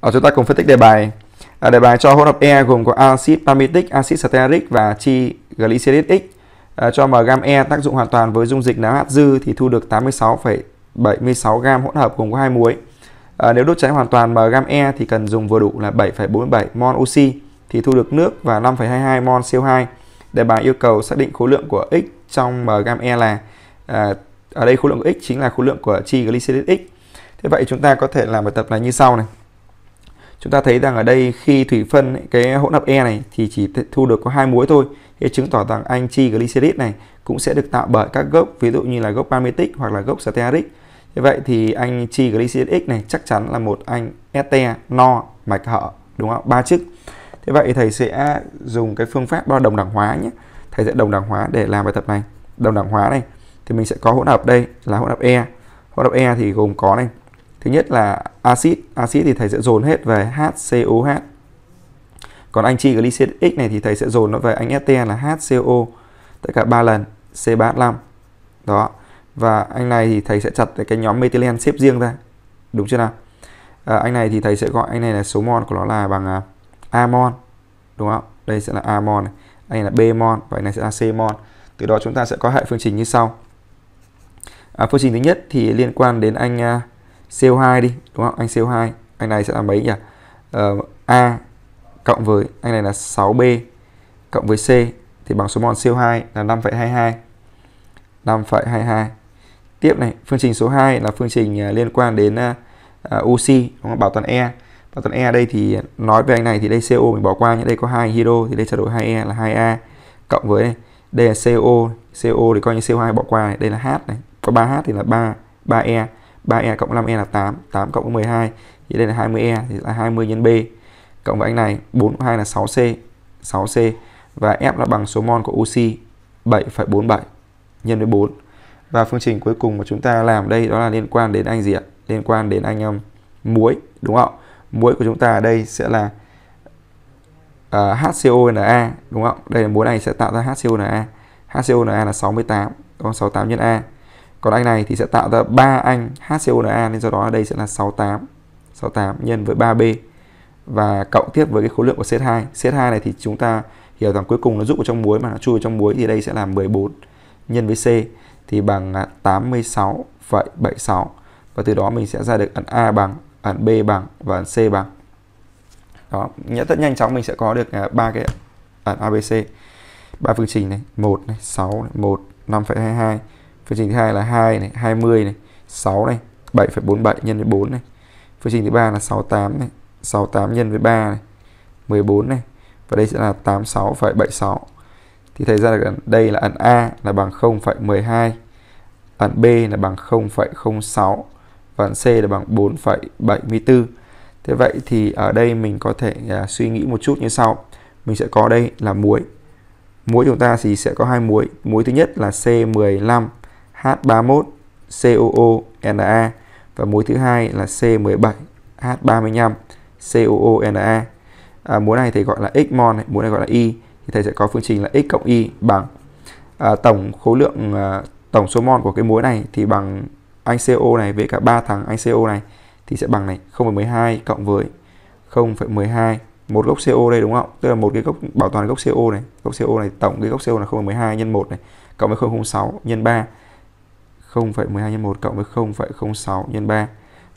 Ở chúng ta cùng phân tích đề bài. À, đề bài cho hỗn hợp E gồm có axit palmitic, axit stearic và chi glycerid X. À, cho gam E tác dụng hoàn toàn với dung dịch NaOH dư thì thu được 86,76 gam hỗn hợp gồm có hai muối. À, nếu đốt cháy hoàn toàn m gam E thì cần dùng vừa đủ là 7,47 mol oxy thì thu được nước và 5,22 mol CO2. Đề bài yêu cầu xác định khối lượng của X trong m gam E là à, ở đây khối lượng của X chính là khối lượng của chi glycerid X. Thế vậy chúng ta có thể làm bài tập này như sau này chúng ta thấy rằng ở đây khi thủy phân cái hỗn hợp E này thì chỉ thu được có hai muối thôi thì chứng tỏ rằng anh anti glycerid này cũng sẽ được tạo bởi các gốc ví dụ như là gốc palmitic hoặc là gốc stearic như vậy thì anh anti glycerid này chắc chắn là một anh este no mạch hở đúng không ba chức thế vậy thầy sẽ dùng cái phương pháp đo đồng đẳng hóa nhé thầy sẽ đồng đẳng hóa để làm bài tập này đồng đẳng hóa này thì mình sẽ có hỗn hợp đây là hỗn hợp E hỗn hợp E thì gồm có này thứ nhất là axit axit thì thầy sẽ dồn hết về HCOH còn anh chi glycid X này thì thầy sẽ dồn nó về anh ST là HCO tất cả ba lần C35 đó và anh này thì thầy sẽ chặt cái nhóm methylen xếp riêng ra đúng chưa nào à, anh này thì thầy sẽ gọi anh này là số mol của nó là bằng uh, amon đúng không đây sẽ là amon này. anh này là bmon và anh này sẽ là cmon từ đó chúng ta sẽ có hệ phương trình như sau à, phương trình thứ nhất thì liên quan đến anh uh, CO2 đi đúng không anh CO2 anh này sẽ là mấy nhỉ uh, A cộng với anh này là 6B cộng với C thì bằng số mol CO2 là 5,22 5,22 tiếp này phương trình số 2 là phương trình à, liên quan đến à, à, uh, oxy đúng không? bảo toàn E bảo toàn E đây thì nói về anh này thì đây CO mình bỏ qua nhưng đây có hai hydro thì đây trao đổi 2E là 2A cộng với này. đây là CO CO thì coi như CO2 bỏ qua này. đây là H này có 3H thì là 3 3E 3E cộng 5E là 8 8 cộng 12 thì đây là 20E thì là 20 nhân B cộng với anh này 4 2 là 6C 6C và F là bằng số mol của oxy 7,47 nhân với 4 và phương trình cuối cùng mà chúng ta làm đây đó là liên quan đến anh gì ạ liên quan đến anh um, muối đúng không muối của chúng ta ở đây sẽ là uh, à, HCONA đúng không đây là muối này sẽ tạo ra HCONA HCONA là 68 còn 68 nhân A còn anh này thì sẽ tạo ra ba anh HCONa nên do đó ở đây sẽ là 68 68 nhân với 3B và cộng tiếp với cái khối lượng của set 2 set 2 này thì chúng ta hiểu rằng cuối cùng nó rút vào trong muối mà nó chui vào trong muối thì đây sẽ là 14 nhân với C thì bằng 86,76 và từ đó mình sẽ ra được ẩn A bằng ẩn B bằng và ẩn C bằng đó nghĩa rất nhanh chóng mình sẽ có được à, ba cái ẩn ABC ba phương trình này 1 này 6 này, 1 5,22 phương trình thứ hai là 2 này 20 này 6 này 7,47 nhân với 4 này phương trình thứ ba là 68 này 68 nhân với 3 này 14 này và đây sẽ là 86,76 thì thấy ra là đây là ẩn A là bằng 0,12 ẩn B là bằng 0,06 và ẩn C là bằng 4,74 thế vậy thì ở đây mình có thể à, suy nghĩ một chút như sau mình sẽ có đây là muối muối chúng ta thì sẽ có hai muối muối thứ nhất là C15 H31COONA và muối thứ hai là C17H35COONA. À, muối này thì gọi là x mol, muối này gọi là y thì thầy sẽ có phương trình là x cộng y bằng à, tổng khối lượng à, tổng số mol của cái muối này thì bằng anh CO này với cả ba thằng anh CO này thì sẽ bằng này 0,12 cộng với 0,12 một gốc CO đây đúng không? Tức là một cái gốc bảo toàn gốc CO này, gốc CO này tổng cái gốc CO là 0,12 nhân 1 này cộng với 0,06 nhân 3 0,12 nhân 1 cộng với 0,06 nhân 3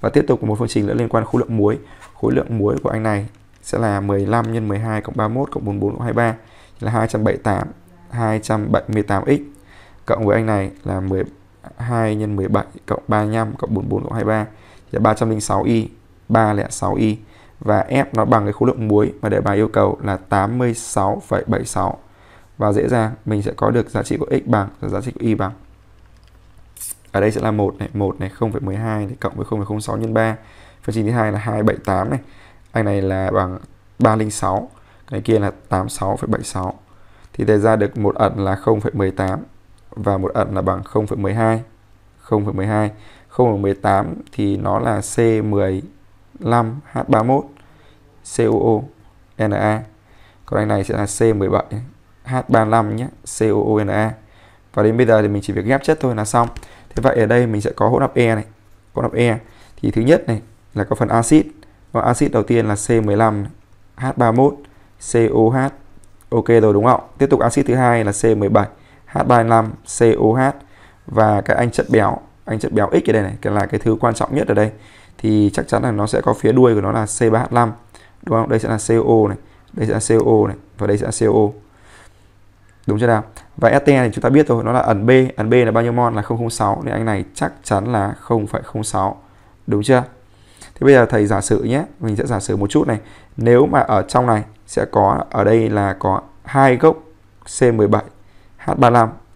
và tiếp tục một phương trình nữa liên quan khối lượng muối khối lượng muối của anh này sẽ là 15 nhân 12 cộng 31 cộng 44 cộng 23 là 278 278x cộng với anh này là 12 nhân 17 cộng 35 cộng 44 cộng 23 là 306y 306y và F nó bằng cái khối lượng muối mà đề bài yêu cầu là 86,76 và dễ dàng mình sẽ có được giá trị của x bằng giá trị của y bằng ở đây sẽ là 1 này 1 này 0,12 này cộng với 0,06 nhân 3 phương trình thứ hai là 278 này anh này là bằng 306 cái kia là 86,76 thì đề ra được một ẩn là 0,18 và một ẩn là bằng 0,12 0,12 0,18 thì nó là C15H31 COO NA còn anh này sẽ là C17 H35 nhé COO NA và đến bây giờ thì mình chỉ việc ghép chất thôi là xong thế vậy ở đây mình sẽ có hỗn hợp E này hỗn hợp E thì thứ nhất này là có phần axit và axit đầu tiên là C15 H31 COH ok rồi đúng không tiếp tục axit thứ hai là C17 H35 COH và cái anh chất béo anh chất béo X ở đây này cái là cái thứ quan trọng nhất ở đây thì chắc chắn là nó sẽ có phía đuôi của nó là C3H5 đúng không đây sẽ là CO này đây sẽ là CO này và đây sẽ là CO đúng chưa nào và ST thì chúng ta biết rồi nó là ẩn B ẩn B là bao nhiêu mol là 006 nên anh này chắc chắn là 0,06 đúng chưa thế bây giờ thầy giả sử nhé mình sẽ giả sử một chút này nếu mà ở trong này sẽ có ở đây là có hai gốc C17 H35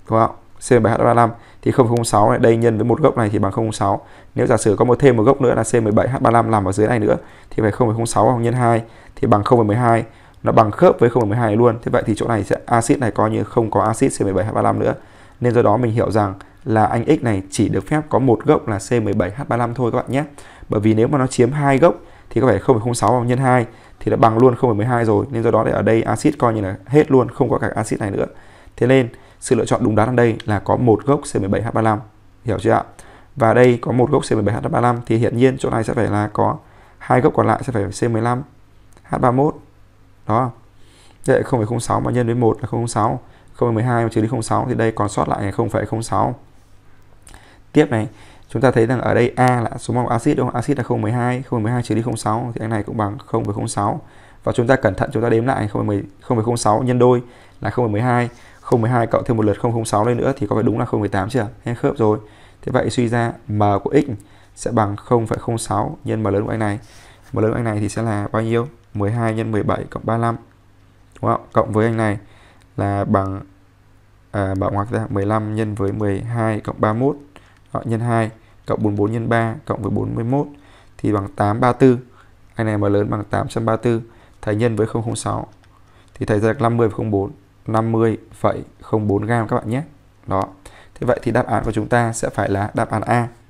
đúng không C17 H35 thì 006 này đây nhân với một gốc này thì bằng 06 nếu giả sử có một thêm một gốc nữa là C17 H35 làm ở dưới này nữa thì phải 006 nhân 2 thì bằng 012 nó bằng khớp với 0,12 này luôn thế vậy thì chỗ này sẽ axit này coi như không có axit C17H35 nữa nên do đó mình hiểu rằng là anh X này chỉ được phép có một gốc là C17H35 thôi các bạn nhé bởi vì nếu mà nó chiếm hai gốc thì có vẻ 0,06 nhân 2 thì đã bằng luôn 0,12 rồi nên do đó thì ở đây axit coi như là hết luôn không có cả axit này nữa thế nên sự lựa chọn đúng đắn ở đây là có một gốc C17H35 hiểu chưa ạ và đây có một gốc C17H35 thì hiển nhiên chỗ này sẽ phải là có hai gốc còn lại sẽ phải C15 H31 đó như vậy 0,06 mà nhân với 1 là 0,06 0,12 mà trừ đi 0,6 thì đây còn sót lại là 0,06 tiếp này chúng ta thấy rằng ở đây A là số mol axit đúng không? Axit là 0,12, 0,12 trừ đi 0,6 thì cái này cũng bằng 0,06. Và chúng ta cẩn thận chúng ta đếm lại 0,06 nhân đôi là 0,12, 0,12 cộng thêm một lượt 0,06 lên nữa thì có phải đúng là 0,8 chưa? Hết khớp rồi. Thế vậy suy ra m của x sẽ bằng 0,06 nhân m lớn của anh này. M lớn của anh này thì sẽ là bao nhiêu? 12 nhân 17 cộng 35 đúng không? cộng với anh này là bằng à, bảo ngoặc ra 15 nhân với 12 cộng 31 đó, nhân 2 cộng 44 nhân 3 cộng với 41 thì bằng 834 anh này mà lớn bằng 834 thầy nhân với 006 thì thầy ra được 50,04 50,04 gam các bạn nhé đó thế vậy thì đáp án của chúng ta sẽ phải là đáp án A